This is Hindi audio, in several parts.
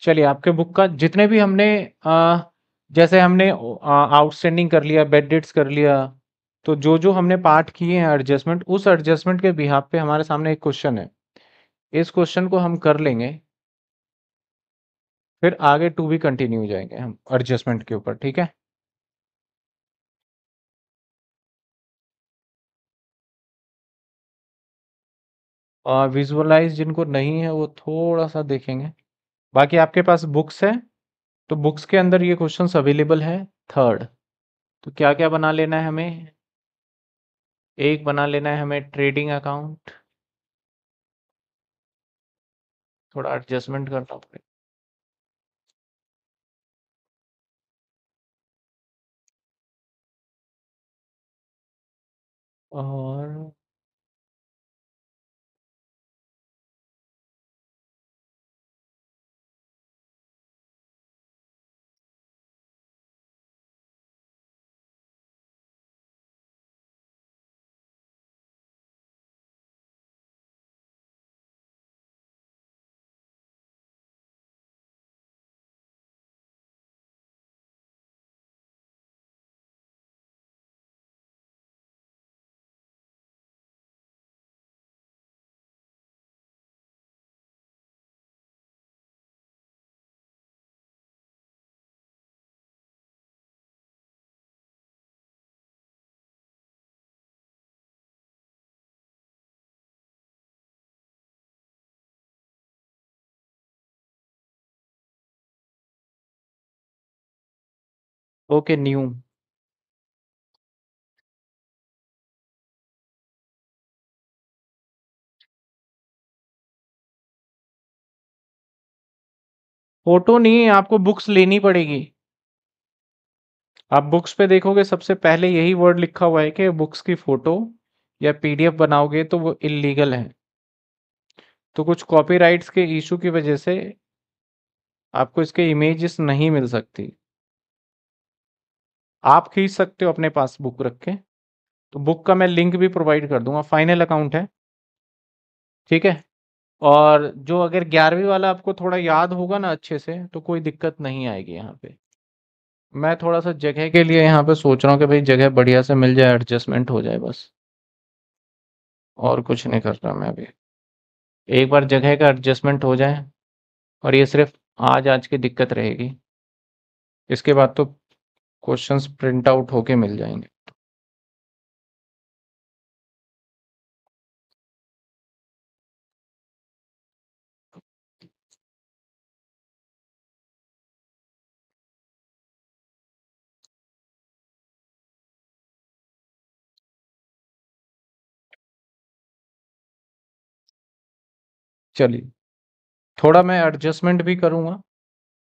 चलिए आपके बुक का जितने भी हमने आ, जैसे हमने आउटस्टैंडिंग कर लिया बेड डेट्स कर लिया तो जो जो हमने पार्ट किए हैं एडजस्टमेंट उस एडजस्टमेंट के बिहाब पे हमारे सामने एक क्वेश्चन है इस क्वेश्चन को हम कर लेंगे फिर आगे टू भी कंटिन्यू हो जाएंगे हम एडजस्टमेंट के ऊपर ठीक है विजुअलाइज जिनको नहीं है वो थोड़ा सा देखेंगे बाकी आपके पास बुक्स है तो बुक्स के अंदर ये क्वेश्चन अवेलेबल है थर्ड तो क्या क्या बना लेना है हमें एक बना लेना है हमें ट्रेडिंग अकाउंट थोड़ा एडजस्टमेंट करना पड़ेगा और ओके न्यू फोटो नहीं आपको बुक्स लेनी पड़ेगी आप बुक्स पे देखोगे सबसे पहले यही वर्ड लिखा हुआ है कि बुक्स की फोटो या पीडीएफ बनाओगे तो वो इलीगल है तो कुछ कॉपीराइट्स के इशू की वजह से आपको इसके इमेजेस नहीं मिल सकती आप खींच सकते हो अपने पास बुक रख के तो बुक का मैं लिंक भी प्रोवाइड कर दूंगा फाइनल अकाउंट है ठीक है और जो अगर ग्यारहवीं वाला आपको थोड़ा याद होगा ना अच्छे से तो कोई दिक्कत नहीं आएगी यहाँ पे मैं थोड़ा सा जगह के लिए यहाँ पे सोच रहा हूँ कि भाई जगह बढ़िया से मिल जाए एडजस्टमेंट हो जाए बस और कुछ नहीं कर रहा मैं अभी एक बार जगह का एडजस्टमेंट हो जाए और ये सिर्फ आज आज की दिक्कत रहेगी इसके बाद तो क्वेश्चंस प्रिंट आउट होके मिल जाएंगे चलिए थोड़ा मैं एडजस्टमेंट भी करूंगा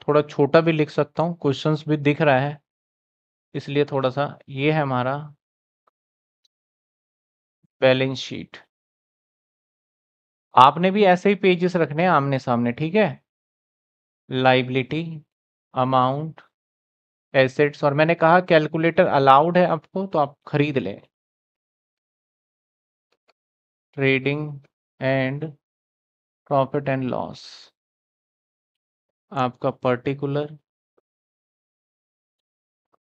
थोड़ा छोटा भी लिख सकता हूँ क्वेश्चंस भी दिख रहा है इसलिए थोड़ा सा ये है हमारा बैलेंस शीट आपने भी ऐसे ही पेजेस रखने हैं आमने सामने ठीक है लाइबिलिटी अमाउंट एसेट्स और मैंने कहा कैलकुलेटर अलाउड है आपको तो आप खरीद लें trading and profit and loss आपका पर्टिकुलर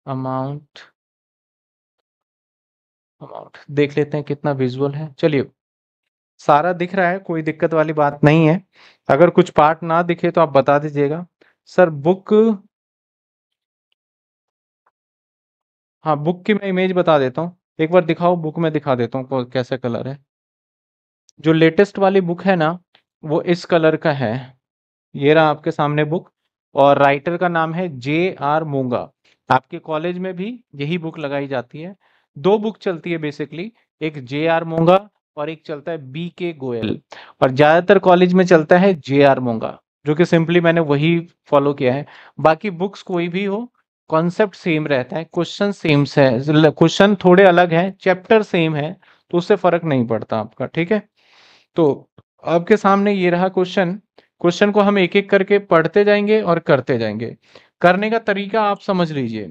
अमाउंट अमाउंट देख लेते हैं कितना विजुअल है चलिए सारा दिख रहा है कोई दिक्कत वाली बात नहीं है अगर कुछ पार्ट ना दिखे तो आप बता दीजिएगा सर बुक हाँ बुक की मैं इमेज बता देता हूँ एक बार दिखाओ बुक में दिखा देता हूँ कैसे कलर है जो लेटेस्ट वाली बुक है ना वो इस कलर का है ये रहा आपके सामने बुक और राइटर का नाम है जे आर मूंगा आपके कॉलेज में भी यही बुक लगाई जाती है दो बुक चलती है बेसिकली एक जे आर मोंगा और एक चलता है बी के गोयल और ज्यादातर कॉलेज में चलता है जे आर मोंगा जो कि सिंपली मैंने वही फॉलो किया है बाकी बुक्स कोई भी हो कॉन्सेप्ट सेम रहता है क्वेश्चन सेम से क्वेश्चन थोड़े अलग हैं चैप्टर सेम है तो उससे फर्क नहीं पड़ता आपका ठीक है तो आपके सामने ये रहा क्वेश्चन क्वेश्चन को हम एक एक करके पढ़ते जाएंगे और करते जाएंगे करने का तरीका आप समझ लीजिए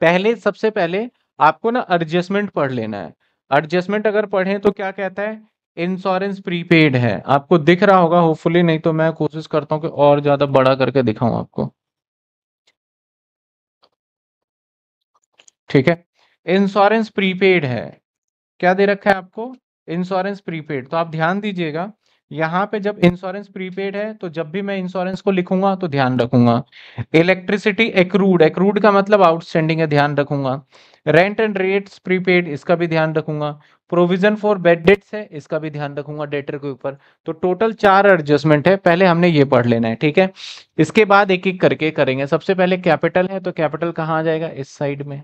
पहले सबसे पहले आपको ना एडजस्टमेंट पढ़ लेना है एडजस्टमेंट अगर पढ़े तो क्या कहता है इंश्योरेंस प्रीपेड है आपको दिख रहा होगा होपफुली नहीं तो मैं कोशिश करता हूं कि और ज्यादा बड़ा करके दिखाऊं आपको ठीक है इंश्योरेंस प्रीपेड है क्या दे रखा है आपको इंश्योरेंस प्रीपेड तो आप ध्यान दीजिएगा यहाँ पे जब इंश्योरेंस प्रीपेड है तो जब भी मैं इंश्योरेंस को लिखूंगा तो ध्यान रखूंगा इलेक्ट्रिसिटी एक्रूड एक्रूड का मतलब आउटस्टैंडिंग है ध्यान रखूंगा रेंट एंड रेट्स प्रीपेड इसका भी ध्यान रखूंगा प्रोविजन फॉर बेड डेट्स है इसका भी ध्यान रखूंगा डेटर के ऊपर तो टोटल चार एडजस्टमेंट है पहले हमने ये पढ़ लेना है ठीक है इसके बाद एक एक करके करेंगे सबसे पहले कैपिटल है तो कैपिटल कहाँ आ जाएगा इस साइड में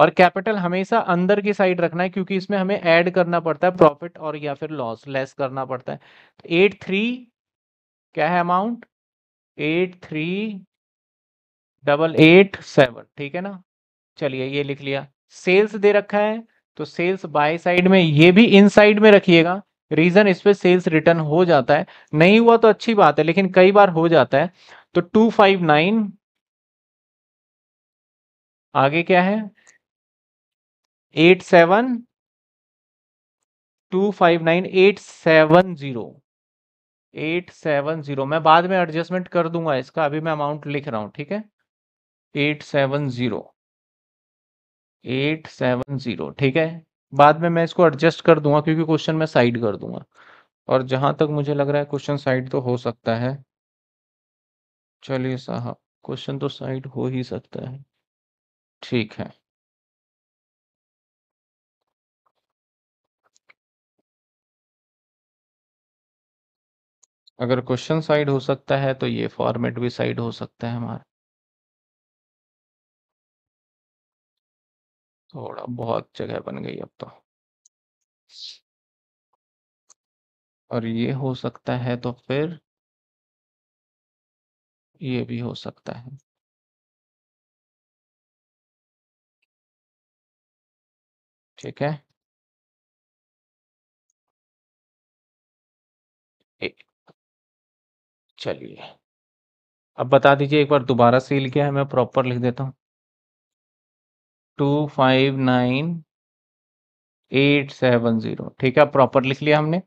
और कैपिटल हमेशा अंदर की साइड रखना है क्योंकि इसमें हमें ऐड करना पड़ता है प्रॉफिट और या फिर लॉस लेस करना पड़ता है तो एट थ्री क्या है amount eight three double eight seven ठीक है ना चलिए ये लिख लिया सेल्स दे रखा है तो सेल्स बाय साइड में ये भी इन साइड में रखिएगा रीजन इस पे सेल्स रिटर्न हो जाता है नहीं हुआ तो अच्छी बात है लेकिन कई बार हो जाता है तो टू फाइव नाइन आगे क्या है eight seven two five nine eight seven zero eight seven zero मैं बाद में एडजस्टमेंट कर दूंगा इसका अभी मैं अमाउंट लिख रहा हूं ठीक है eight seven zero eight seven zero ठीक है बाद में मैं इसको एडजस्ट कर दूंगा क्योंकि क्वेश्चन मैं साइड कर दूंगा और जहां तक मुझे लग रहा है क्वेश्चन साइड तो हो सकता है चलिए साहब क्वेश्चन तो साइड हो ही सकता है ठीक है अगर क्वेश्चन साइड हो सकता है तो ये फॉर्मेट भी साइड हो सकता है हमारा थोड़ा बहुत जगह बन गई अब तो और ये हो सकता है तो फिर ये भी हो सकता है ठीक है चलिए अब बता दीजिए एक बार दोबारा सील किया है मैं प्रॉपर लिख देता हूँ two five nine eight seven zero ठीक है प्रॉपर लिख लिया हमने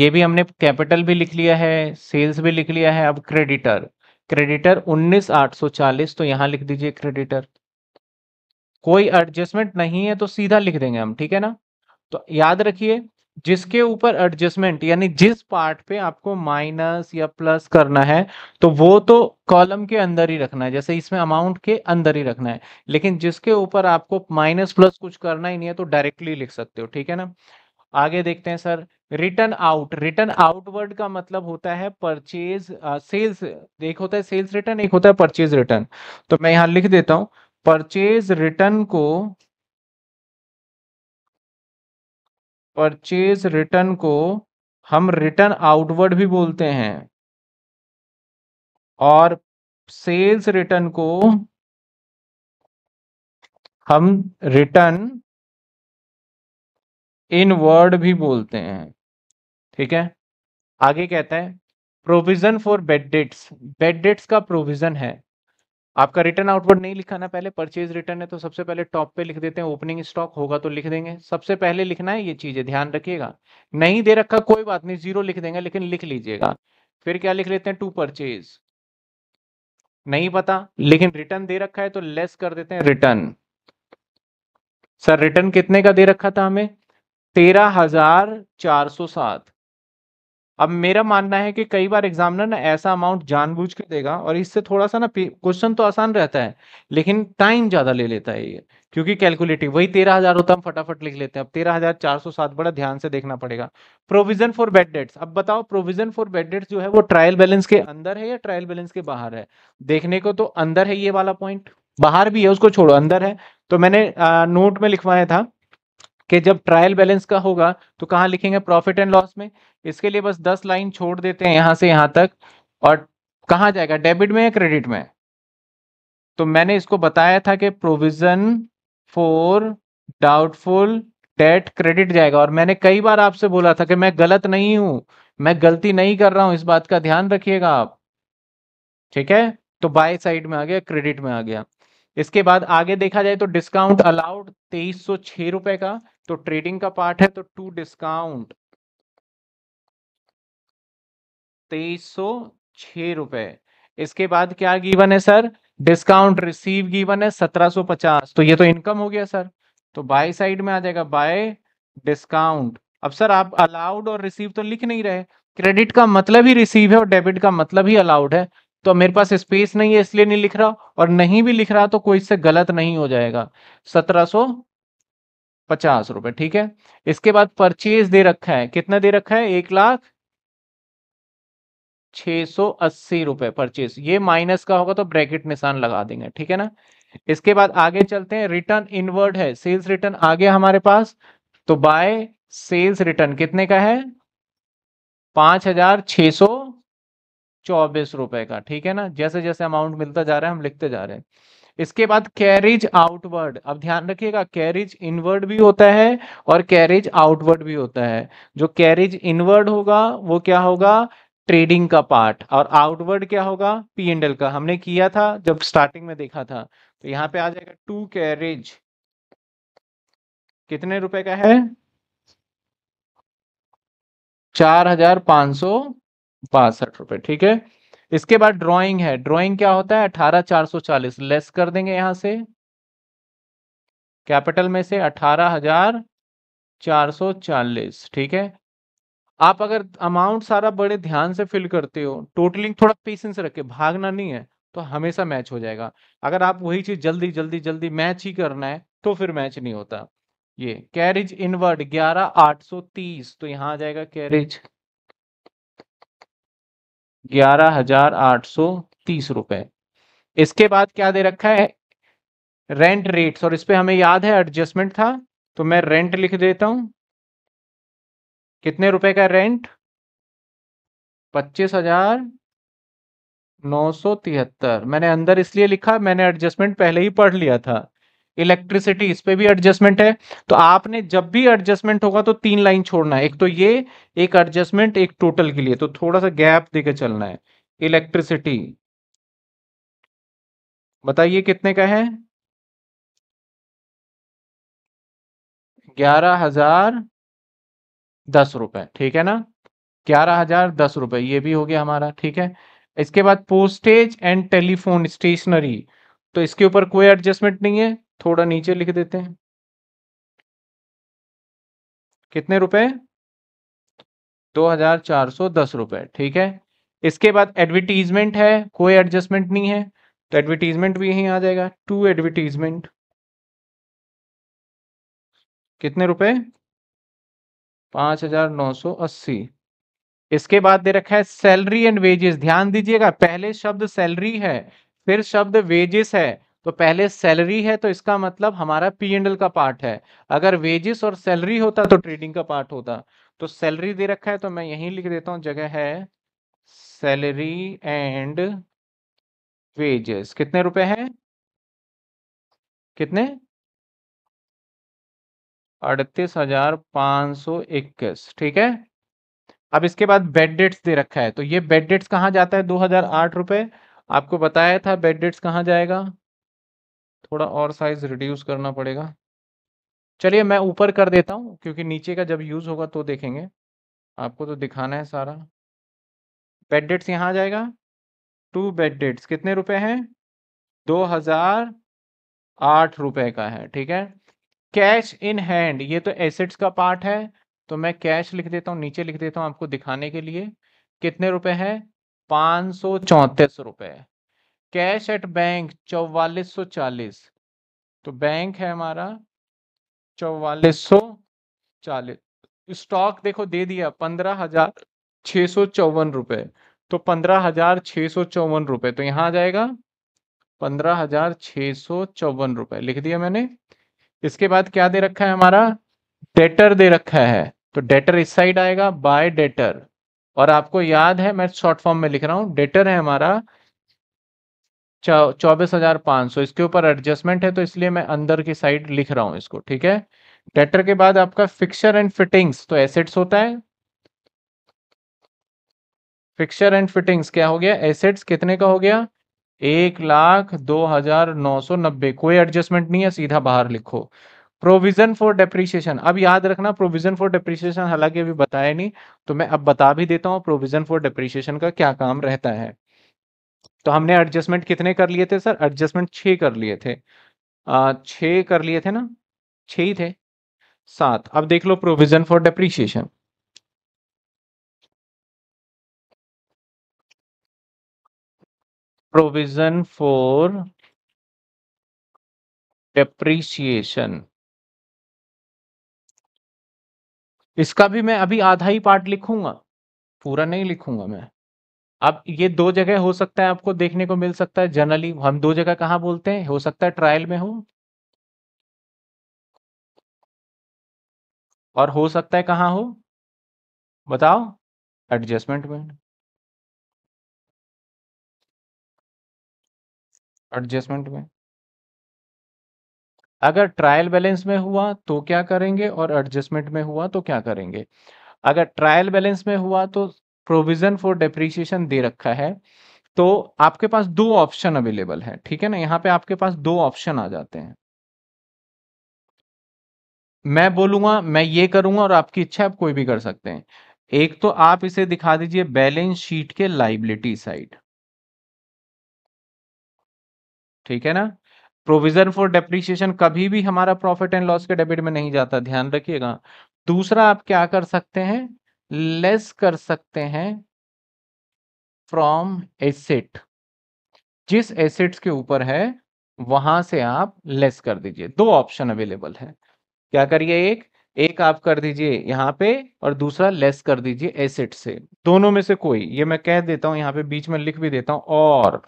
ये भी हमने कैपिटल भी लिख लिया है सेल्स भी लिख लिया है अब क्रेडिटर क्रेडिटर उन्नीस आठ सौ चालीस तो यहाँ लिख दीजिए क्रेडिटर कोई एडजस्टमेंट नहीं है तो सीधा लिख देंगे हम ठीक है ना तो याद रखिए जिसके ऊपर एडजस्टमेंट यानी जिस पार्ट पे आपको माइनस या प्लस करना है तो वो तो कॉलम के अंदर ही रखना है जैसे इसमें अमाउंट के अंदर ही रखना है लेकिन जिसके ऊपर आपको माइनस प्लस कुछ करना ही नहीं है तो डायरेक्टली लिख सकते हो ठीक है ना आगे देखते हैं sir return out return outward का मतलब होता है परचेज सेल्स एक होता है सेल्स रिटर्न एक होता है परचेज रिटर्न तो मैं यहां लिख देता हूँ परचेज रिटर्न को परचेज रिटर्न को हम रिटर्न आउटवर्ड भी बोलते हैं और सेल्स रिटर्न को हम रिटर्न इनवर्ड भी बोलते हैं ठीक है आगे कहता है provision for bad debts bad debts का प्रोविजन है आपका रिटर्न आउटवर्ड नहीं लिखा ना पहले परचेज रिटर्न है तो सबसे पहले टॉप पे लिख देते हैं ओपनिंग स्टॉक होगा तो लिख देंगे सबसे पहले लिखना है ये चीजें ध्यान रखिएगा नहीं दे रखा कोई बात नहीं जीरो लिख देंगे लेकिन लिख लीजिएगा फिर क्या लिख लेते हैं टू परचेज नहीं पता लेकिन रिटर्न दे रखा है तो लेस कर देते हैं रिटर्न सर रिटर्न कितने का दे रखा था हमें तेरह हजार चार सौ सात अब मेरा मानना है कि कई बार एग्जामिनर ना ऐसा अमाउंट जानबूझ के देगा और इससे थोड़ा सा ना क्वेश्चन तो आसान रहता है लेकिन टाइम ज्यादा ले लेता है ये क्योंकि कैलकुलेटिव वही तेरह हजार होता हम फटाफट लिख लेते हैं अब तेरह हजार चार सौ सात बड़ा ध्यान से देखना पड़ेगा प्रोविजन फॉर बेड डेट्स अब बताओ प्रोविजन फॉर बेड डेट्स जो है वो ट्रायल बैलेंस के अंदर है या ट्रायल बैलेंस के बाहर है देखने को तो अंदर है ये वाला पॉइंट बाहर भी है उसको छोड़ो अंदर है तो मैंने नोट में लिखवाया था कि जब ट्रायल बैलेंस का होगा तो कहाँ लिखेंगे प्रॉफिट एंड लॉस में इसके लिए बस दस लाइन छोड़ देते हैं यहाँ से यहाँ तक और कहाँ जाएगा डेबिट में या क्रेडिट में तो मैंने इसको बताया था कि provision for doubtful debt credit जाएगा और मैंने कई बार आपसे बोला था कि मैं गलत नहीं हूं मैं गलती नहीं कर रहा हूं इस बात का ध्यान रखिएगा आप ठीक है तो बाय साइड में आ गया क्रेडिट में आ गया इसके बाद आगे देखा जाए तो डिस्काउंट अलाउड तेईस सौ छह रुपए का तो ट्रेडिंग का पार्ट है तो टू डिस्काउंट तेईस सौ छह रुपए इसके बाद क्या गिवन है सर डिस्काउंट रिसीव गिवन है सत्रह सो पचास तो ये तो इनकम हो गया सर तो बाय साइड में आ जाएगा बाय डिस्काउंट अब सर आप अलाउड और रिसीव तो लिख नहीं रहे क्रेडिट का मतलब ही रिसीव है और डेबिट का मतलब ही अलाउड है तो मेरे पास स्पेस नहीं है इसलिए नहीं लिख रहा और नहीं भी लिख रहा तो कोई इससे गलत नहीं हो जाएगा सत्रह सो पचास रुपए ठीक है इसके बाद परचेज दे रखा है कितना दे रखा है एक लाख छह सौ अस्सी रुपए परचेज ये माइनस का होगा तो ब्रैकेट निशान लगा देंगे ठीक है ना इसके बाद आगे चलते हैं रिटर्न इनवर्ड है सेल्स रिटर्न आ गया हमारे पास तो बाय सेल्स रिटर्न कितने का है पांच हजार छह सौ चौबीस रुपए का ठीक है ना जैसे जैसे अमाउंट मिलता जा रहा है हम लिखते जा रहे हैं इसके बाद कैरिज आउटवर्ड अब ध्यान रखिएगा कैरिज इनवर्ड भी होता है और कैरिज आउटवर्ड भी होता है जो कैरिज इनवर्ड होगा वो क्या होगा ट्रेडिंग का पार्ट और आउटवर्ड क्या होगा पी एंड एल का हमने किया था जब स्टार्टिंग में देखा था तो यहाँ पे आ जाएगा टू कैरेज कितने रुपए का है चार हजार पांच सौ बासठ रुपए ठीक है इसके बाद ड्राइंग है ड्राइंग क्या होता है अठारह चार सौ चालीस लेस कर देंगे यहां से कैपिटल में से अठारह हजार चार सौ चालीस ठीक है आप अगर अमाउंट सारा बड़े ध्यान से फिल करते हो टोटलिंग थोड़ा पेशेंस रखे भागना नहीं है तो हमेशा मैच हो जाएगा अगर आप वही चीज जल्दी जल्दी जल्दी मैच ही करना है तो फिर मैच नहीं होता ये कैरिज इनवर्ड ग्यारह आठ सौ तीस तो यहाँ आ जाएगा कैरिज ग्यारह हजार आठ सौ तीस रुपए इसके बाद क्या दे रखा है रेंट रेट्स और इस पे हमें याद है एडजस्टमेंट था तो मैं रेंट लिख देता हूं कितने रुपए का रेंट पच्चीस हजार नौ सौ तिहत्तर मैंने अंदर इसलिए लिखा मैंने एडजस्टमेंट पहले ही पढ़ लिया था इलेक्ट्रिसिटी इस पर भी एडजस्टमेंट है तो आपने जब भी एडजस्टमेंट होगा तो तीन लाइन छोड़ना है एक तो ये एक एडजस्टमेंट एक टोटल के लिए तो थोड़ा सा गैप देकर चलना है इलेक्ट्रिसिटी बताइए कितने का है ग्यारह हजार दस रुपए ठीक है ना ग्यारह हजार दस रुपए ये भी हो गया हमारा ठीक है इसके बाद पोस्टेज एंड टेलीफोन स्टेशनरी तो इसके ऊपर कोई एडजस्टमेंट नहीं है थोड़ा नीचे लिख देते हैं कितने रुपए दो हजार चार सौ दस रुपए ठीक है इसके बाद एडवर्टीजमेंट है कोई एडजस्टमेंट नहीं है तो एडवर्टीजमेंट भी यहीं आ जाएगा टू एडवर्टीजमेंट कितने रुपए पांच हजार नौ सौ अस्सी इसके बाद दे रखा है सैलरी एंड वेजेस ध्यान दीजिएगा पहले शब्द सैलरी है फिर शब्द वेजेस है तो पहले सैलरी है तो इसका मतलब हमारा पी एंड एल का पार्ट है अगर वेजिस और सैलरी होता तो ट्रेडिंग का पार्ट होता तो सैलरी दे रखा है तो मैं यहीं लिख देता हूं जगह है सैलरी एंड वेजेस कितने रुपए हैं कितने अड़तीस हजार पांच सौ इक्कीस ठीक है अब इसके बाद बेड डेट्स दे रखा है तो ये बेड डेट्स कहाँ जाता है दो हजार आठ रुपए आपको बताया था बेड डेट्स कहाँ जाएगा थोड़ा और साइज रिड्यूस करना पड़ेगा चलिए मैं ऊपर कर देता हूँ क्योंकि नीचे का जब यूज़ होगा तो देखेंगे आपको तो दिखाना है सारा बेड डेट्स यहाँ आ जाएगा टू बेड डेट्स कितने रुपए हैं दो हजार आठ रुपए का है ठीक है कैश इन हैंड ये तो एसेट्स का पार्ट है तो मैं कैश लिख देता हूँ नीचे लिख देता हूँ आपको दिखाने के लिए कितने रुपए हैं पाँच सौ चौंतीस रुपये कैश एट बैंक चौवालीस सौ चालीस तो बैंक है हमारा चौवालीस सौ चालीस स्टॉक देखो दे दिया पंद्रह हजार छ सौ चौवन रुपए तो पंद्रह हजार छ सौ चौवन रुपए तो यहाँ आ जाएगा पंद्रह हजार छ सौ चौवन रुपए लिख दिया मैंने इसके बाद क्या दे रखा है हमारा डेटर दे रखा है तो डेटर इस साइड आएगा बाय डेटर और आपको याद है मैं शॉर्ट फॉर्म में लिख रहा हूँ डेटर है हमारा चौबीस हजार पांच सौ इसके ऊपर एडजस्टमेंट है तो इसलिए मैं अंदर की साइड लिख रहा हूँ इसको ठीक है डेटर के बाद आपका फिक्सर एंड फिटिंग्स तो एसेट्स होता है फिक्सर एंड फिटिंग्स क्या हो गया एसेट्स कितने का हो गया एक लाख दो हजार नौ सौ नब्बे कोई एडजस्टमेंट नहीं है सीधा बाहर लिखो प्रोविजन फॉर डेप्रिसिएशन अब याद रखना प्रोविजन फॉर डेप्रिसिएशन हालांकि अभी बताया नहीं तो मैं अब बता भी देता हूँ प्रोविजन फॉर डेप्रिसिएशन का क्या काम रहता है तो हमने एडजस्टमेंट कितने कर लिए थे सर एडजस्टमेंट छ कर लिए थे छ कर लिए थे ना छ ही थे सात अब देख लो provision for depreciation provision for depreciation इसका भी मैं अभी आधा ही पार्ट लिखूंगा पूरा नहीं लिखूंगा मैं अब ये दो जगह हो सकता है आपको देखने को मिल सकता है जनरली हम दो जगह कहाँ बोलते हैं हो सकता है ट्रायल में हो और हो सकता है कहाँ हो बताओ एडजस्टमेंट में एडजस्टमेंट में अगर ट्रायल बैलेंस में हुआ तो क्या करेंगे और एडजस्टमेंट में हुआ तो क्या करेंगे अगर ट्रायल बैलेंस में हुआ तो प्रोविजन फॉर डेप्रिसिएशन दे रखा है तो आपके पास दो ऑप्शन अवेलेबल है ठीक है ना यहाँ पे आपके पास दो ऑप्शन आ जाते हैं मैं बोलूंगा मैं ये करूंगा और आपकी इच्छा आप कोई भी कर सकते हैं एक तो आप इसे दिखा दीजिए बैलेंस शीट के लाइबिलिटी साइड ठीक है ना प्रोविजन फॉर डेप्रिसिएशन कभी भी हमारा प्रॉफिट एंड लॉस के डेबिट में नहीं जाता ध्यान रखिएगा दूसरा आप क्या कर सकते हैं लेस कर सकते हैं फ्रॉम एसेट जिस एसेट्स के ऊपर है वहां से आप लेस कर दीजिए दो ऑप्शन अवेलेबल है क्या करिए एक एक आप कर दीजिए यहाँ पे और दूसरा लेस कर दीजिए एसेट से दोनों में से कोई ये मैं कह देता हूं यहाँ पे बीच में लिख भी देता हूं और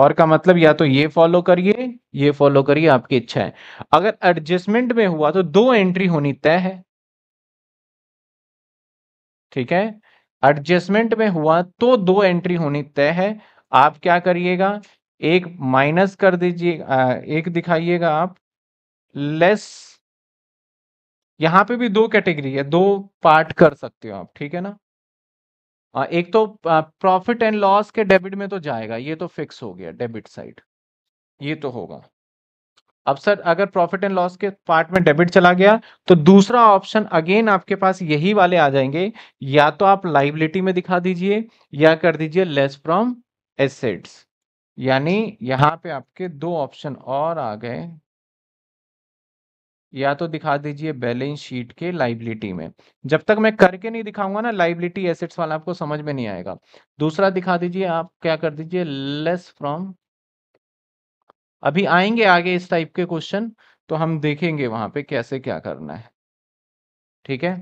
और का मतलब या तो ये फॉलो करिए ये फॉलो करिए आपकी इच्छा है अगर एडजस्टमेंट में हुआ तो दो एंट्री होनी तय है ठीक है एडजस्टमेंट में हुआ तो दो एंट्री होनी तय है आप क्या करिएगा एक माइनस कर दीजिए एक दिखाइएगा आप लेस यहाँ पे भी दो कैटेगरी है दो पार्ट कर सकते हो आप ठीक है ना आ, एक तो प्रॉफिट एंड लॉस के डेबिट में तो जाएगा ये तो फिक्स हो गया डेबिट साइड ये तो होगा अब सर अगर प्रॉफिट एंड लॉस के पार्ट में डेबिट चला गया तो दूसरा ऑप्शन अगेन आपके पास यही वाले आ जाएंगे या तो आप लाइबिलिटी में दिखा दीजिए या कर दीजिए लेस फ्रॉम एसेट्स यानी यहां पे आपके दो ऑप्शन और आ गए या तो दिखा दीजिए बैलेंस शीट के लाइबिलिटी में जब तक मैं करके नहीं दिखाऊंगा ना लाइबिलिटी एसेट्स वाला आपको समझ में नहीं आएगा दूसरा दिखा दीजिए आप क्या कर दीजिए लेस फ्रॉम अभी आएंगे आगे इस टाइप के क्वेश्चन तो हम देखेंगे वहां पे कैसे क्या करना है ठीक है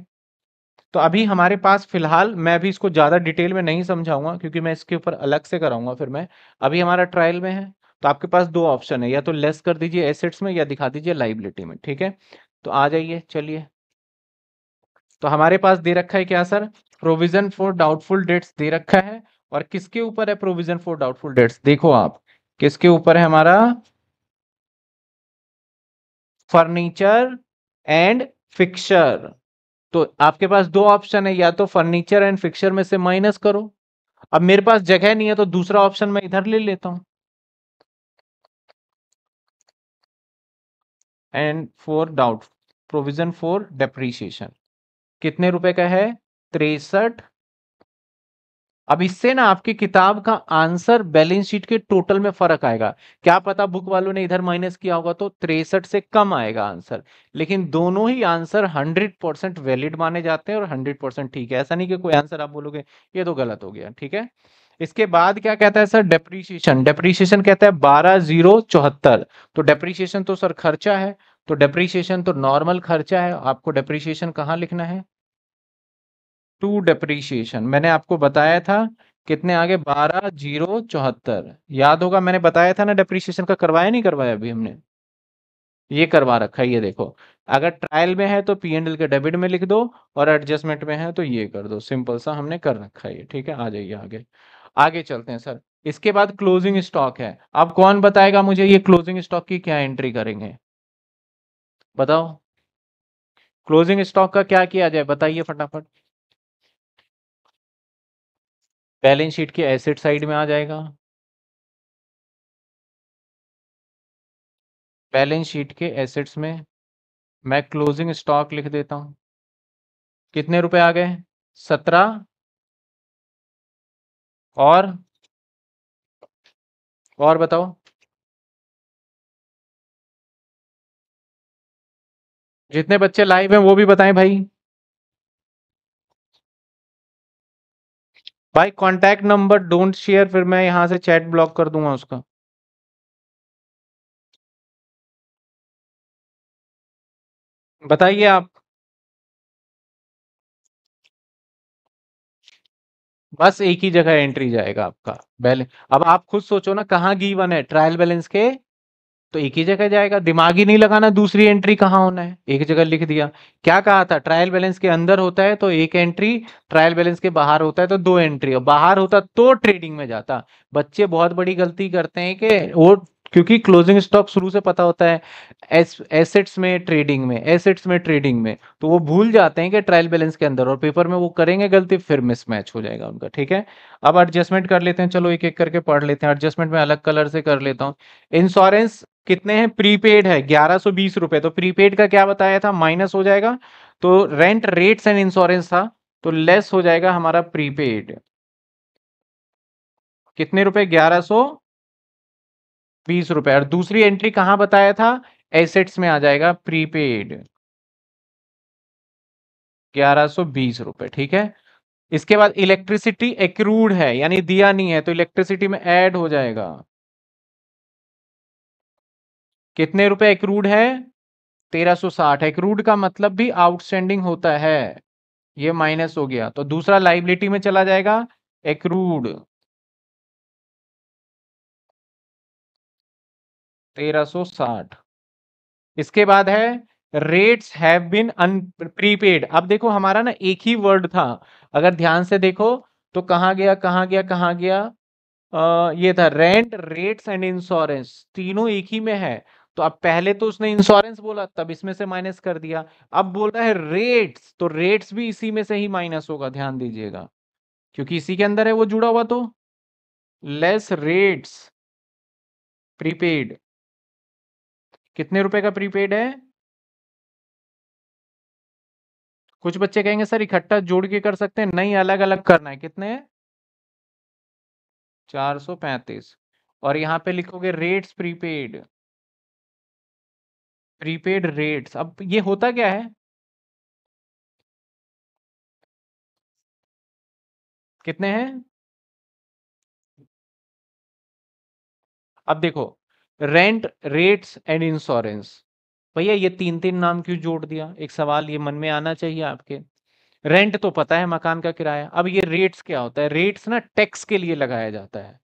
तो अभी हमारे पास फिलहाल मैं भी इसको ज़्यादा डिटेल में नहीं समझाऊंगा क्योंकि मैं इसके ऊपर अलग से कराऊंगा फिर मैं अभी हमारा ट्रायल में है तो आपके पास दो ऑप्शन है या तो लेस कर दीजिए एसेट्स में या दिखा दीजिए लाइबिलिटी में ठीक है तो आ जाइए चलिए तो हमारे पास दे रखा है क्या sir provision for doubtful debts दे रखा है और किसके ऊपर है प्रोविजन फॉर डाउटफुल डेट्स देखो आप किसके ऊपर है हमारा फर्नीचर एंड फिक्सर तो आपके पास दो ऑप्शन है या तो फर्नीचर एंड फिक्सर में से माइनस करो अब मेरे पास जगह नहीं है तो दूसरा ऑप्शन मैं इधर ले लेता हूं and for doubt provision for depreciation कितने रुपए का है तिरसठ अब इससे ना आपकी किताब का आंसर बैलेंस शीट के टोटल में फर्क आएगा क्या पता बुक वालों ने इधर माइनस किया होगा तो तिरसठ से कम आएगा आंसर लेकिन दोनों ही आंसर 100 परसेंट वैलिड माने जाते हैं और 100 परसेंट ठीक है ऐसा नहीं कि कोई आंसर आप बोलोगे ये तो गलत हो गया ठीक है इसके बाद क्या कहता है सर डेप्रीशिएशन डेप्रीशिएशन कहता है बारह जीरो चौहत्तर तो डेप्रीशिएशन तो सर खर्चा है तो डेप्रीशिएशन तो नॉर्मल खर्चा है आपको डेप्रीशिएशन कहाँ लिखना है टू डेप्रीशिएशन मैंने आपको बताया था कितने आगे बारह जीरो चौहत्तर याद होगा मैंने बताया था ना डेप्रीशिएशन का करवाया नहीं करवाया अभी हमने ये करवा रखा है ये देखो अगर ट्रायल में है तो पी एंड एल के डेबिट में लिख दो और एडजस्टमेंट में है तो ये कर दो सिंपल सा हमने कर रखा है ठीक है आ जाइए आगे आगे चलते हैं सर इसके बाद क्लोजिंग स्टॉक है अब कौन बताएगा मुझे ये क्लोजिंग स्टॉक की क्या एंट्री करेंगे बताओ क्लोजिंग स्टॉक का क्या किया जाए बताइए फटाफट बैलेंस शीट के एसेट साइड में आ जाएगा बैलेंस शीट के एसेट्स में मैं क्लोजिंग स्टॉक लिख देता हूं कितने रुपए आ गए सत्रह और और बताओ जितने बच्चे लाइव हैं वो भी बताएं भाई भाई कॉन्टैक्ट नंबर डोंट शेयर फिर मैं यहां से चैट ब्लॉक कर दूंगा उसका बताइए आप बस एक ही जगह एंट्री जाएगा आपका बैलेंस अब आप खुद सोचो ना कहाँ गीवन है ट्रायल बैलेंस के तो एक ही जगह जाएगा दिमाग ही नहीं लगाना दूसरी एंट्री कहाँ होना है एक जगह लिख दिया क्या कहा था ट्रायल बैलेंस के अंदर होता है तो एक एंट्री ट्रायल बैलेंस के बाहर होता है तो दो एंट्री और बाहर होता तो ट्रेडिंग में जाता बच्चे बहुत बड़ी गलती करते हैं कि वो क्योंकि क्लोजिंग स्टॉक शुरू से पता होता है एसेट्स में ट्रेडिंग में एसेट्स में ट्रेडिंग में तो वो भूल जाते हैं कि ट्रायल बैलेंस के अंदर और पेपर में वो करेंगे गलती फिर मिसमैच हो जाएगा उनका ठीक है अब एडजस्टमेंट कर लेते हैं चलो एक एक करके पढ़ लेते हैं एडजस्टमेंट में अलग कलर से कर लेता हूँ इंश्योरेंस कितने हैं प्रीपेड है ग्यारह सो बीस रुपए तो प्रीपेड का क्या बताया था माइनस हो जाएगा तो रेंट रेट्स एंड इंश्योरेंस था तो लेस हो जाएगा हमारा प्रीपेड कितने रुपए ग्यारह सो बीस रुपए और दूसरी एंट्री कहां बताया था एसेट्स में आ जाएगा प्रीपेड ग्यारह सो बीस रुपए ठीक है इसके बाद इलेक्ट्रिसिटी एक्रूड है यानी दिया नहीं है तो इलेक्ट्रिसिटी में ऐड हो जाएगा कितने रुपए एक्रूड है 1360 एक्रूड का मतलब भी आउटस्टैंडिंग होता है ये माइनस हो गया तो दूसरा लाइबिलिटी में चला जाएगा एक्रूड तेरह सो साठ इसके बाद है rates have been un prepaid अब देखो हमारा ना एक ही वर्ड था अगर ध्यान से देखो तो कहा गया कहा गया कहा गया आ, ये था रेंट रेट्स एंड इंश्योरेंस तीनों एक ही में है तो अब पहले तो उसने इंश्योरेंस बोला तब इसमें से माइनस कर दिया अब बोल रहा है रेट्स तो रेट्स भी इसी में से ही माइनस होगा ध्यान दीजिएगा क्योंकि इसी के अंदर है वो जुड़ा हुआ तो लेस रेट्स प्रीपेड कितने रुपए का प्रीपेड है कुछ बच्चे कहेंगे सर इकट्ठा जोड़ के कर सकते हैं नहीं अलग अलग करना है कितने चार सौ पैंतीस और यहां पे लिखोगे रेट्स प्रीपेड प्रीपेड रेट्स अब ये होता क्या है कितने हैं अब देखो रेंट रेट्स एंड इंश्योरेंस भैया ये तीन तीन नाम क्यों जोड़ दिया एक सवाल ये मन में आना चाहिए आपके रेंट तो पता है मकान का किराया अब ये रेट्स क्या होता है रेट्स ना टैक्स के लिए लगाया जाता है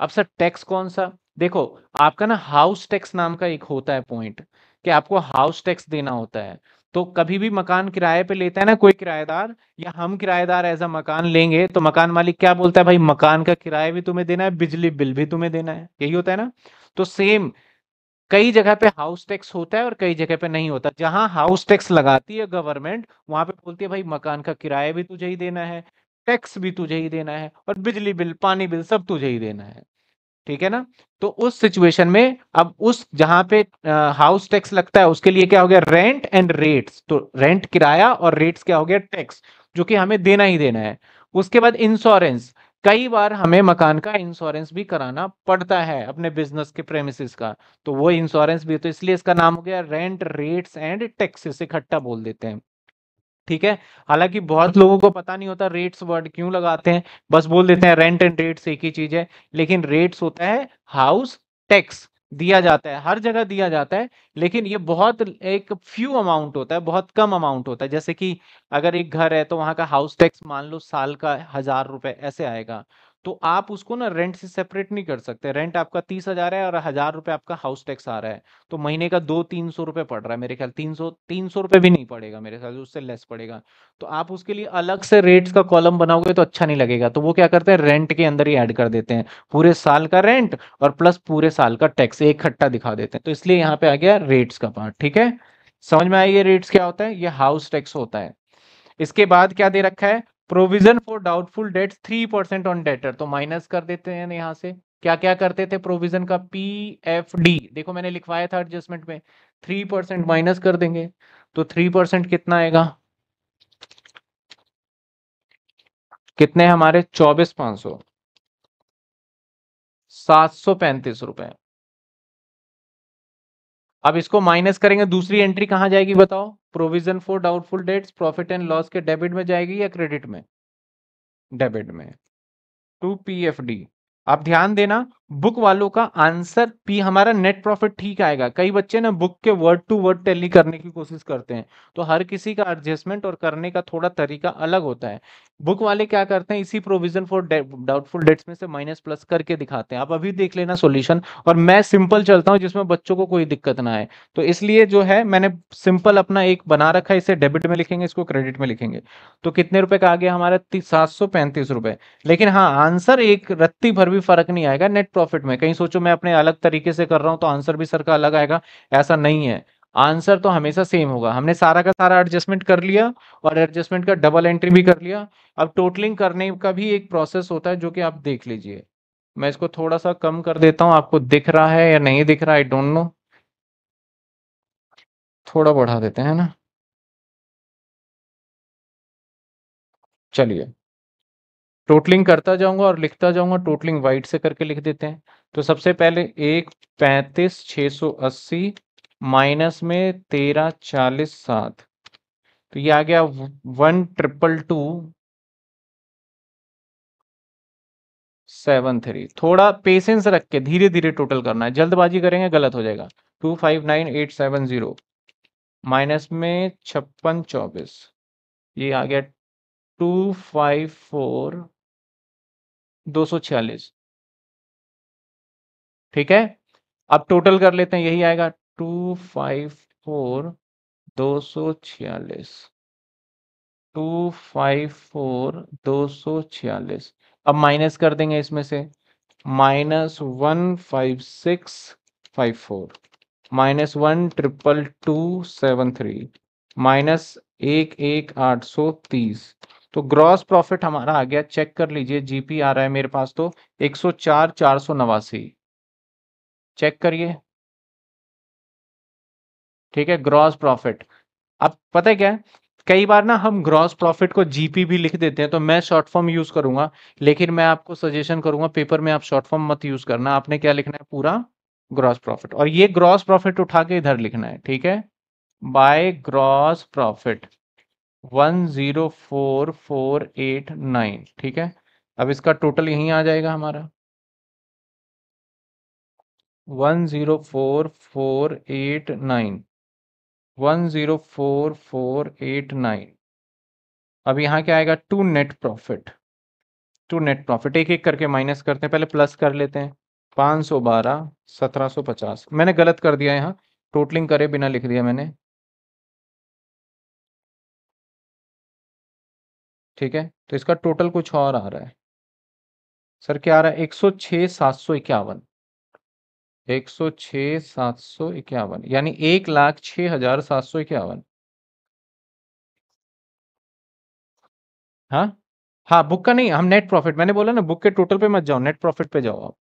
अब सर टैक्स कौन सा देखो आपका ना हाउस टैक्स नाम का एक होता है पॉइंट कि आपको हाउस टैक्स देना होता है तो कभी भी मकान किराए पे लेता है ना कोई किराएदार या हम किराएदार एज अ मकान लेंगे तो मकान मालिक क्या बोलता है भाई मकान का किराया भी तुम्हें देना है बिजली बिल भी तुम्हें देना है यही होता है ना तो सेम कई जगह पे हाउस टैक्स होता है और कई जगह पे नहीं होता जहां हाउस टैक्स लगाती है गवर्नमेंट वहां पे बोलती है भाई मकान का किराया भी तुझे ही देना है टैक्स भी तुझे ही देना है और बिजली बिल पानी बिल सब तुझे ही देना है ठीक है ना तो उस सिचुएशन में अब उस जहां पे हाउस टैक्स लगता है उसके लिए क्या हो गया रेंट एंड रेट्स तो रेंट किराया और रेट्स क्या हो गया टैक्स जो कि हमें देना ही देना है उसके बाद इंश्योरेंस कई बार हमें मकान का इंश्योरेंस भी कराना पड़ता है अपने बिजनेस के प्रेमिसिस का तो वो इंश्योरेंस भी तो इसलिए इसका नाम हो गया रेंट रेट्स एंड टैक्सेस इकट्ठा बोल देते हैं ठीक है हालांकि बहुत लोगों को पता नहीं होता रेट्स वर्ड क्यों लगाते हैं बस बोल देते हैं रेंट एंड रेट्स एक ही चीज है लेकिन रेट्स होता है हाउस टैक्स दिया जाता है हर जगह दिया जाता है लेकिन ये बहुत एक फ्यू अमाउंट होता है बहुत कम अमाउंट होता है जैसे कि अगर एक घर है तो वहां का हाउस टैक्स मान लो साल का हजार रुपए ऐसे आएगा तो आप उसको ना रेंट से सेपरेट नहीं कर सकते रेंट आपका तीस हजार है और हजार रुपये आपका हाउस टैक्स आ रहा है तो महीने का दो तीन सौ रुपये पड़ रहा है मेरे ख्याल तीन सौ तीन सौ रुपये भी नहीं पड़ेगा मेरे ख्याल उससे लेस पड़ेगा तो आप उसके लिए अलग से रेट्स का कॉलम बनाओगे तो अच्छा नहीं लगेगा तो वो क्या करते हैं रेंट के अंदर ही ऐड कर देते हैं पूरे साल का रेंट और प्लस पूरे साल का टैक्स एक खट्टा दिखा देते हैं तो इसलिए यहाँ पे आ गया रेट्स का पार्ट ठीक है समझ में आई ये रेट्स क्या होता है ये हाउस टैक्स होता है इसके बाद क्या दे रखा है provision for doubtful debt three percent on debtor तो माइनस कर देते हैं यहां से क्या क्या करते थे प्रोविजन का पी एफ डी देखो मैंने लिखवाया था एडजस्टमेंट में थ्री परसेंट माइनस कर देंगे तो थ्री परसेंट कितना आएगा कितने हमारे चौबीस पांच सौ सात सौ पैंतीस रुपए अब इसको माइनस करेंगे दूसरी एंट्री कहां जाएगी बताओ provision for doubtful debts profit and loss के डेबिट में जाएगी या क्रेडिट में डेबिट में टू पी एफ डी आप ध्यान देना बुक वालों का आंसर पी हमारा नेट प्रॉफिट ठीक आएगा कई बच्चे ना बुक के वर्ड टू वर्ड टेली करने की कोशिश करते हैं तो हर किसी का एडजस्टमेंट और करने का थोड़ा तरीका अलग होता है बुक वाले क्या करते हैं इसी प्रोविजन फॉर डाउटफुल डेट्स में से माइनस प्लस करके दिखाते हैं आप अभी देख लेना सोल्यूशन और मैं सिंपल चलता हूँ जिसमें बच्चों को कोई दिक्कत ना आए तो इसलिए जो है मैंने सिंपल अपना एक बना रखा है इसे डेबिट में लिखेंगे इसको क्रेडिट में लिखेंगे तो कितने रुपए का आ गया हमारा सात सौ पैंतीस रुपए लेकिन हाँ आंसर एक रत्ती भर भी फर्क नहीं आएगा नेट प्रॉफिट में कहीं सोचो मैं अपने अलग तरीके से कर रहा हूं तो आंसर भी सर का अलग आएगा ऐसा नहीं है आंसर तो हमेशा सेम होगा हमने सारा का सारा एडजस्टमेंट कर लिया और एडजस्टमेंट का डबल एंट्री भी कर लिया अब टोटलिंग करने का भी एक प्रोसेस होता है जो कि आप देख लीजिए मैं इसको थोड़ा सा कम कर देता हूं आपको दिख रहा है या नहीं दिख रहा आई डोंट नो थोड़ा बढ़ा देते हैं ना चलिए टोटलिंग करता जाऊंगा और लिखता जाऊंगा टोटलिंग वाइट से करके लिख देते हैं तो सबसे पहले एक पैंतीस छ सौ अस्सी माइनस में तेरह चालीस सात तो ये आ गया one triple two seven three थोड़ा पेशेंस रख के धीरे धीरे टोटल करना है जल्दबाजी करेंगे गलत हो जाएगा two five nine eight seven zero minus में छप्पन चौबीस ये आ गया टू फाइव फोर दो ठीक है अब टोटल कर लेते हैं यही आएगा टू फाइव फोर दो सौ छियालीस टू फाइव फोर दो सो छियालीस अब माइनस कर देंगे इसमें से minus one five six five four minus one triple two seven three minus एक एक आठ सौ तीस तो ग्रॉस प्रॉफिट हमारा आ गया चेक कर लीजिए जीपी आ रहा है मेरे पास तो एक सौ चार चार सौ नवासी चेक करिए ठीक है ग्रॉस प्रॉफिट अब पता है क्या कई बार ना हम ग्रॉस प्रॉफिट को जीपी भी लिख देते हैं तो मैं शॉर्ट फॉर्म यूज करूंगा लेकिन मैं आपको सजेशन करूंगा पेपर में आप शॉर्ट फॉर्म मत यूज करना आपने क्या लिखना है पूरा ग्रॉस प्रॉफिट और ये ग्रॉस प्रॉफिट उठा के इधर लिखना है ठीक है by gross profit one zero four four eight nine ठीक है अब इसका टोटल यहीं आ जाएगा हमारा one zero four four eight nine one zero four four eight nine अब यहाँ क्या आएगा to net profit to net profit एक एक करके माइनस करते हैं पहले प्लस कर लेते हैं पाँच सौ बारह सत्रह सौ पचास मैंने गलत कर दिया यहाँ टोटलिंग करे बिना लिख दिया मैंने ठीक है तो इसका टोटल कुछ और आ रहा है सर क्या आ रहा है एक सौ छः सात सौ इक्यावन एक सौ छः सात सौ इक्यावन यानी एक लाख छः हजार सात सौ इक्यावन हाँ हाँ बुक का नहीं हम नेट प्रॉफिट मैंने बोला ना बुक के टोटल पे मत जाओ नेट प्रॉफिट पे जाओ आप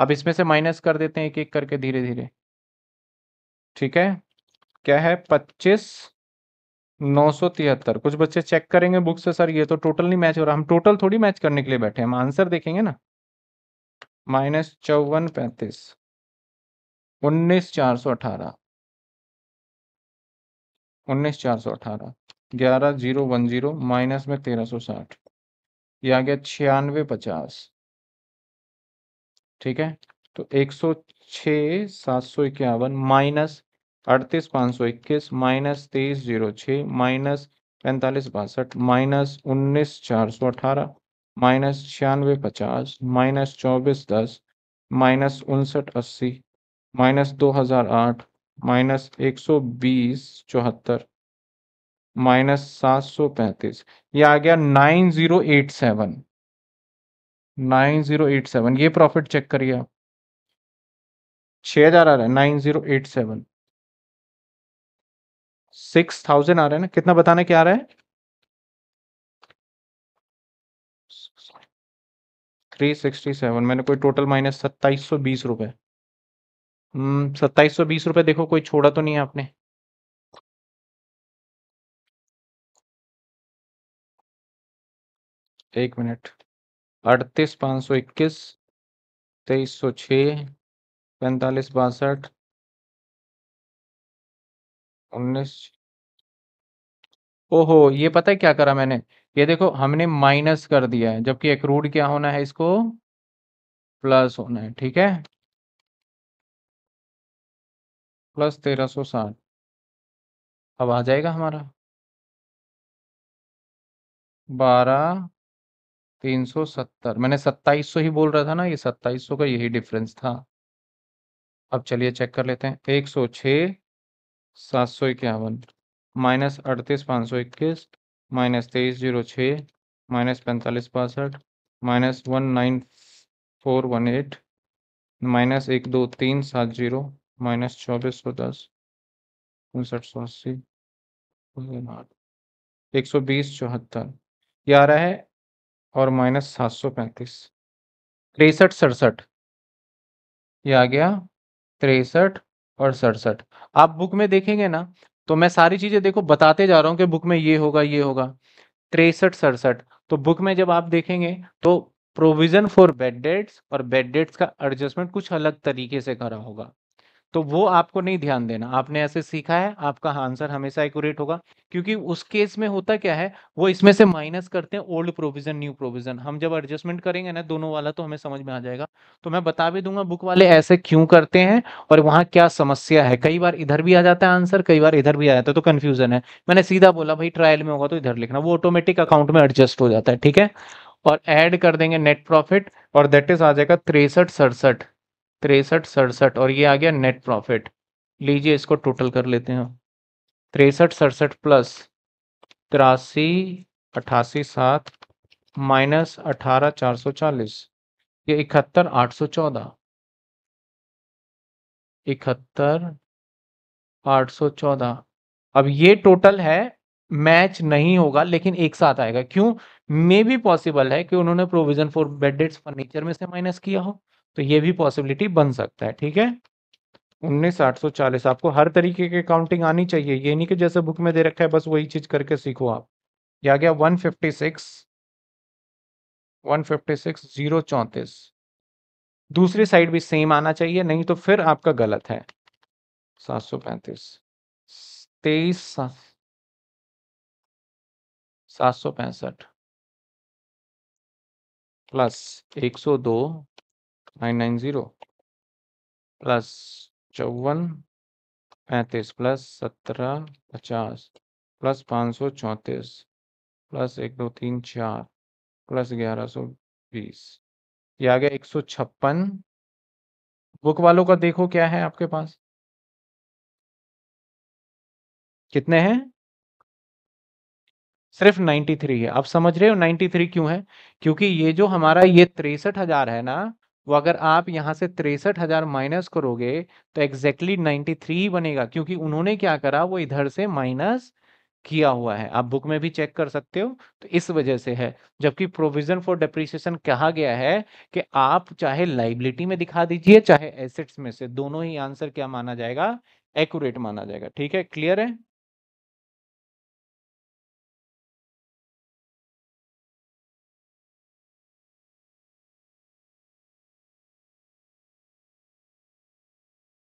अब इसमें से माइनस कर देते हैं एक एक करके धीरे धीरे ठीक है क्या है पच्चीस नौ सौ तिहत्तर कुछ बच्चे चेक करेंगे बुक से सर ये तो टोटल नहीं मैच हो रहा हम टोटल थोड़ी मैच करने के लिए बैठे हैं हम आंसर देखेंगे ना माइनस चौवन पैंतीस उन्नीस चार सौ अठारह उन्नीस चार सौ अठारह ग्यारह जीरो वन जीरो माइनस में तेरह सौ साठ ये आ गया छियानवे पचास ठीक है तो एक सौ छ सात सौ इक्यावन माइनस अड़तीस पाँच सौ इक्कीस माइनस तेईस जीरो छः माइनस पैंतालीस बासठ माइनस उन्नीस चार सौ अठारह माइनस छियानवे पचास माइनस चौबीस दस माइनस उनसठ अस्सी माइनस दो हज़ार आठ माइनस एक सौ बीस चौहत्तर माइनस सात सौ पैंतीस ये आ गया nine zero eight seven nine zero eight seven ये प्रॉफिट चेक करिए आप छः हज़ार आ रहा है nine zero eight seven six thousand आ रहा है ना कितना बताना क्या आ रहा है थ्री सिक्सटी सेवन मैंने कोई टोटल माइनस सत्ताईस सौ बीस रुपये हम्म, सत्ताईस सौ बीस रुपये देखो कोई छोड़ा तो नहीं है आपने एक मिनट अड़तीस पाँच सौ इक्कीस तेईस सौ छः पैंतालीस बासठ 19 ओहो! ये पता है क्या करा मैंने? ये देखो हमने माइनस कर दिया है, जबकि एक रूड क्या होना है इसको? प्लस होना है, ठीक है? प्लस तेरह साठ अब आ जाएगा हमारा। बारह तीन सौ सत्तर मैंने सौ ही बोल रहा था ना, ये सत्ताईस सौ का यही डिफरेंस था। अब चलिए चेक कर लेते हैं, एक सौ छः सात सौ इक्यावन माइनस अड़तीस पाँच सौ इक्कीस माइनस तेईस जीरो छः माइनस पैंतालीस बासठ minus one nine four one eight minus एक दो तीन सात जीरो माइनस चौबीस सौ दस उनसठ सौ अस्सी एक सौ बीस चौहत्तर ग्यारह है और माइनस सात सौ पैंतीस तिरसठ सड़सठ यह आ गया तिरसठ और सड़सठ आप बुक में देखेंगे ना तो मैं सारी चीज़ें देखो बताते जा रहा हूँ कि बुक में ये होगा ये होगा तिरसठ सड़सठ तो बुक में जब आप देखेंगे तो प्रोविज़न फॉर बेड डेट्स और बेड डेट्स का एडजस्टमेंट कुछ अलग तरीके से करा होगा तो वो आपको नहीं ध्यान देना आपने ऐसे सीखा है आपका आंसर हमेशा एक्यूरेट होगा क्योंकि उस केस में होता क्या है वो इसमें से माइनस करते हैं ओल्ड प्रोविजन न्यू प्रोविजन हम जब एडजस्टमेंट करेंगे ना दोनों वाला तो हमें समझ में आ जाएगा तो मैं बता भी दूंगा बुक वाले ऐसे क्यों करते हैं और वहां क्या समस्या है कई बार इधर भी आ जाता है आंसर कई बार इधर भी आ जाता है तो कन्फ्यूजन है मैंने सीधा बोला भाई ट्रायल में होगा तो इधर लिखना वो ऑटोमेटिक अकाउंट में एडजस्ट हो जाता है ठीक है और एड कर देंगे नेट प्रॉफिट और दैट इज आ जाएगा तिरसठ सड़सठ तिरसठ सड़सठ और ये आ गया नेट प्रॉफिट लीजिए इसको टोटल कर लेते हैं तिरसठ सड़सठ प्लस तिरासी अठासी सात माइनस अठारह चार सौ चालीस ये इकहत्तर आठ सौ चौदह इकहत्तर आठ सौ चौदह अब ये टोटल है मैच नहीं होगा लेकिन एक साथ आएगा क्यों मे भी पॉसिबल है कि उन्होंने प्रोविजन फॉर बेडेड फर्नीचर में से माइनस किया हो तो ये भी पॉसिबिलिटी बन सकता है ठीक है उन्नीस आठ सौ चालीस आपको हर तरीके की काउंटिंग आनी चाहिए ये नहीं कि जैसे बुक में दे रखा है बस वही चीज करके सीखो आप या गया one fifty six one fifty six zero चौंतीस दूसरी साइड भी सेम आना चाहिए नहीं तो फिर आपका गलत है सात सौ पैंतीस तेईस सात सौ पैंसठ प्लस एक सौ दो नाइन नाइन जीरो प्लस चौवन पैंतीस प्लस सत्रह पचास प्लस पाँच सौ चौंतीस प्लस एक दो तीन चार प्लस ग्यारह सौ बीस ये आ गया एक सौ छप्पन बुक वालों का देखो क्या है आपके पास कितने हैं सिर्फ 93 है आप समझ रहे हो 93 क्यों है क्योंकि ये जो हमारा ये तिरसठ हजार है ना वो अगर आप यहाँ से तिरसठ हजार माइनस करोगे तो एग्जैक्टली नाइन्टी थ्री बनेगा क्योंकि उन्होंने क्या करा वो इधर से माइनस किया हुआ है आप बुक में भी चेक कर सकते हो तो इस वजह से है जबकि प्रोविजन फॉर डेप्रिसिएशन कहा गया है कि आप चाहे लाइबिलिटी में दिखा दीजिए चाहे एसेट्स में से दोनों ही आंसर क्या माना जाएगा एक्यूरेट माना जाएगा ठीक है क्लियर है